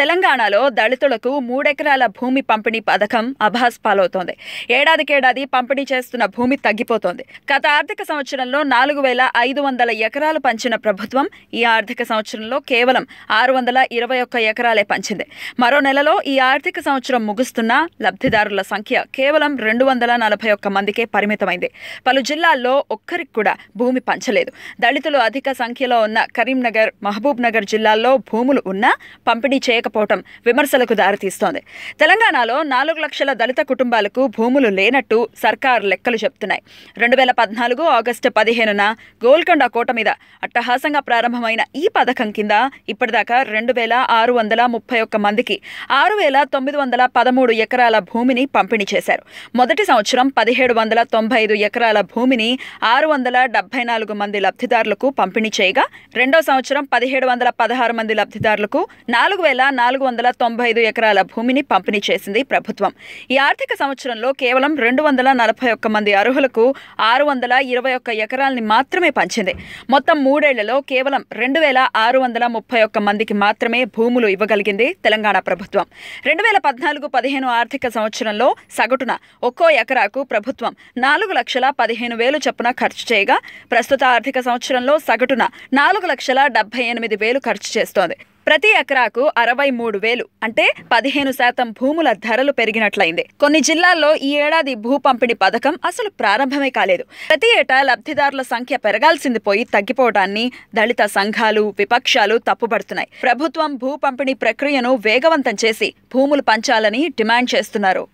తెలంగాణలో దళితులకు మూడెకరాల భూమి పంపిణీ పథకం అభాస్ పాలవుతోంది ఏడాదికేడాది పంపిణీ చేస్తున్న భూమి తగ్గిపోతోంది గత ఆర్థిక సంవత్సరంలో నాలుగు వేల ఐదు వందల ఎకరాలు పంచిన ప్రభుత్వం ఈ ఆర్థిక సంవత్సరంలో కేవలం ఆరు వందల ఇరవై ఒక్క ఎకరాలే పంచింది మరో నెలలో ఈ ఆర్థిక సంవత్సరం ముగుస్తున్న లబ్ధిదారుల సంఖ్య కేవలం రెండు వందల నలభై ఒక్క మందికే పరిమితమైంది పలు జిల్లాల్లో ఒక్కరికి కూడా భూమి పంచలేదు దళితులు అధిక సంఖ్యలో ఉన్న కరీంనగర్ మహబూబ్ నగర్ జిల్లాల్లో భూములు ఉన్నా పంపిణీ చేయ లేకపోవటం విమర్శలకు దారితీస్తోంది తెలంగాణలో నాలుగు లక్షల దళిత కుటుంబాలకు భూములు లేనట్టు సర్కార్ లెక్కలు చెప్తున్నాయి రెండు వేల పద్నాలుగు ఆగస్టు పదిహేనున గోల్కొండ కోట మీద అట్టహాసంగా ప్రారంభమైన ఈ పథకం కింద ఇప్పటిదాకా రెండు వేల ఆరు వందల ముప్పై ఒక్క మందికి ఆరు వేల తొమ్మిది వందల పదమూడు ఎకరాల భూమిని పంపిణీ చేశారు మొదటి సంవత్సరం పదిహేడు వందల తొంభై ఐదు ఎకరాల భూమిని ఆరు వందల డెబ్బై నాలుగు మంది లబ్ధిదారులకు పంపిణీ చేయగా రెండో సంవత్సరం పదిహేడు వందల పదహారు మంది లబ్ధిదారులకు నాలుగు వేల నాలుగు వందల తొంభై ఐదు ఎకరాల భూమిని పంపిణీ చేసింది ప్రభుత్వం ఈ ఆర్థిక సంవత్సరంలో కేవలం రెండు వందల నలభై ఒక్క మంది అర్హులకు ఆరు వందల ఇరవై ఒక్క ఎకరాలని మాత్రమే పంచింది మొత్తం మూడేళ్లలో కేవలం రెండు వేల ఆరు వందల ముప్పై ఒక్క మందికి మాత్రమే భూములు ఇవ్వగలిగింది తెలంగాణ ప్రభుత్వం రెండు వేల పద్నాలుగు పదిహేను ఆర్థిక సంవత్సరంలో సగటున ఒక్కో ఎకరాకు ప్రభుత్వం నాలుగు లక్షల పదిహేను వేలు చొప్పున ఖర్చు చేయగా ప్రస్తుత ఆర్థిక సంవత్సరంలో సగటున నాలుగు లక్షల డెబ్బై ఎనిమిది వేలు ఖర్చు చేస్తోంది ప్రతి ఎకరాకు అరవై మూడు వేలు అంటే పదిహేను శాతం భూముల ధరలు పెరిగినట్లయింది కొన్ని జిల్లాల్లో ఈ ఏడాది భూ పంపిణీ పథకం అసలు ప్రారంభమే కాలేదు ప్రతి ఏటా లబ్ధిదారుల సంఖ్య పెరగాల్సింది పోయి తగ్గిపోవడాన్ని దళిత సంఘాలు విపక్షాలు తప్పుబడుతున్నాయి ప్రభుత్వం భూ పంపిణీ ప్రక్రియను వేగవంతం చేసి భూములు పంచాలని డిమాండ్ చేస్తున్నారు